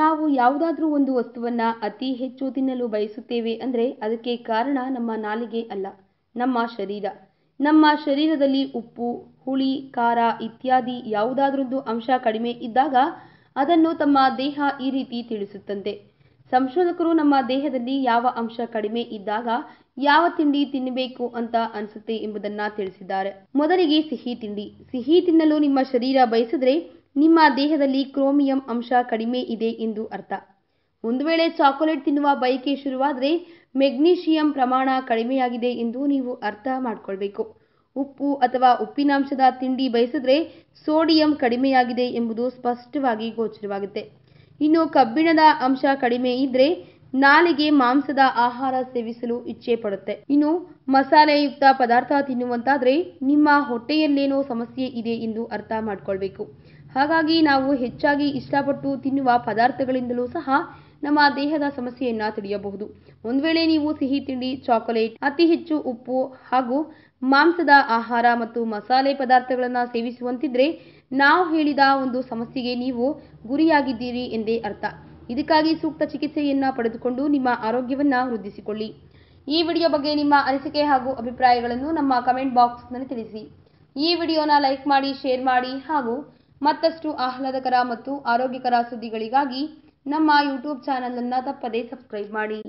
ನಾವು ಯಾವುದಾದ್ರೂ ಒಂದು ವಸ್ತುವನ್ನ ಅತಿ ಹೆಚ್ಚು ತಿನ್ನಲು ಬಯಸುತ್ತೇವೆ ಅಂದರೆ ಅದಕ್ಕೆ ಕಾರಣ ನಮ್ಮ ನಾಲಿಗೆ ಅಲ್ಲ ನಮ್ಮ ಶರೀರ ನಮ್ಮ ಶರೀರದಲ್ಲಿ ಉಪ್ಪು ಹುಳಿ ಖಾರ ಇತ್ಯಾದಿ ಯಾವುದಾದ್ರೊಂದು ಅಂಶ ಕಡಿಮೆ ಇದ್ದಾಗ ಅದನ್ನು ತಮ್ಮ ದೇಹ ಈ ರೀತಿ ತಿಳಿಸುತ್ತಂತೆ ಸಂಶೋಧಕರು ನಮ್ಮ ದೇಹದಲ್ಲಿ ಯಾವ ಅಂಶ ಕಡಿಮೆ ಇದ್ದಾಗ ಯಾವ ತಿಂಡಿ ತಿನ್ನಬೇಕು ಅಂತ ಅನಿಸುತ್ತೆ ಎಂಬುದನ್ನು ತಿಳಿಸಿದ್ದಾರೆ ಮೊದಲಿಗೆ ಸಿಹಿ ತಿಂಡಿ ಸಿಹಿ ತಿನ್ನಲು ನಿಮ್ಮ ಶರೀರ ಬಯಸಿದ್ರೆ ನಿಮ್ಮ ದೇಹದಲ್ಲಿ ಕ್ರೋಮಿಯಂ ಅಂಶ ಕಡಿಮೆ ಇದೆ ಎಂದು ಅರ್ಥ ಒಂದು ವೇಳೆ ಚಾಕೊಲೇಟ್ ತಿನ್ನುವ ಬಯಕೆ ಶುರುವಾದರೆ ಮೆಗ್ನೀಷಿಯಂ ಪ್ರಮಾಣ ಕಡಿಮೆಯಾಗಿದೆ ಎಂದು ನೀವು ಅರ್ಥ ಮಾಡಿಕೊಳ್ಬೇಕು ಉಪ್ಪು ಅಥವಾ ಉಪ್ಪಿನಾಂಶದ ತಿಂಡಿ ಬಯಸಿದ್ರೆ ಸೋಡಿಯಂ ಕಡಿಮೆಯಾಗಿದೆ ಎಂಬುದು ಸ್ಪಷ್ಟವಾಗಿ ಗೋಚರವಾಗುತ್ತೆ ಇನ್ನು ಕಬ್ಬಿಣದ ಅಂಶ ಕಡಿಮೆ ಇದ್ದರೆ ನಾಲಿಗೆ ಮಾಂಸದ ಆಹಾರ ಸೇವಿಸಲು ಇಚ್ಛೆ ಪಡುತ್ತೆ ಇನ್ನು ಮಸಾಲೆಯುಕ್ತ ಪದಾರ್ಥ ತಿನ್ನುವಂತಾದ್ರೆ ನಿಮ್ಮ ಹೊಟ್ಟೆಯಲ್ಲೇನೋ ಸಮಸ್ಯೆ ಇದೆ ಎಂದು ಅರ್ಥ ಮಾಡ್ಕೊಳ್ಬೇಕು ಹಾಗಾಗಿ ನಾವು ಹೆಚ್ಚಾಗಿ ಇಷ್ಟಪಟ್ಟು ತಿನ್ನುವ ಪದಾರ್ಥಗಳಿಂದಲೂ ಸಹ ನಮ್ಮ ದೇಹದ ಸಮಸ್ಯೆಯನ್ನ ತಿಳಿಯಬಹುದು ಒಂದು ವೇಳೆ ನೀವು ಸಿಹಿ ತಿಂಡಿ ಚಾಕೊಲೇಟ್ ಅತಿ ಹೆಚ್ಚು ಉಪ್ಪು ಹಾಗೂ ಮಾಂಸದ ಆಹಾರ ಮತ್ತು ಮಸಾಲೆ ಪದಾರ್ಥಗಳನ್ನ ಸೇವಿಸುವಂತಿದ್ರೆ ನಾವು ಹೇಳಿದ ಒಂದು ಸಮಸ್ಯೆಗೆ ನೀವು ಗುರಿಯಾಗಿದ್ದೀರಿ ಎಂದೇ ಅರ್ಥ ಇದಕ್ಕಾಗಿ ಸೂಕ್ತ ಚಿಕಿತ್ಸೆಯನ್ನ ಪಡೆದುಕೊಂಡು ನಿಮ್ಮ ಆರೋಗ್ಯವನ್ನು ವೃದ್ಧಿಸಿಕೊಳ್ಳಿ ಈ ವಿಡಿಯೋ ಬಗ್ಗೆ ನಿಮ್ಮ ಅನಿಸಿಕೆ ಹಾಗೂ ಅಭಿಪ್ರಾಯಗಳನ್ನು ನಮ್ಮ ಕಮೆಂಟ್ ಬಾಕ್ಸ್ನಲ್ಲಿ ತಿಳಿಸಿ ಈ ವಿಡಿಯೋನ ಲೈಕ್ ಮಾಡಿ ಶೇರ್ ಮಾಡಿ ಹಾಗೂ ಮತ್ತಷ್ಟು ಆಹ್ಲಾದಕರ ಮತ್ತು ಆರೋಗ್ಯಕರ ಸುದ್ದಿಗಳಿಗಾಗಿ ನಮ್ಮ ಯೂಟ್ಯೂಬ್ ಚಾನಲ್ ಅನ್ನ ತಪ್ಪದೇ ಸಬ್ಸ್ಕ್ರೈಬ್ ಮಾಡಿ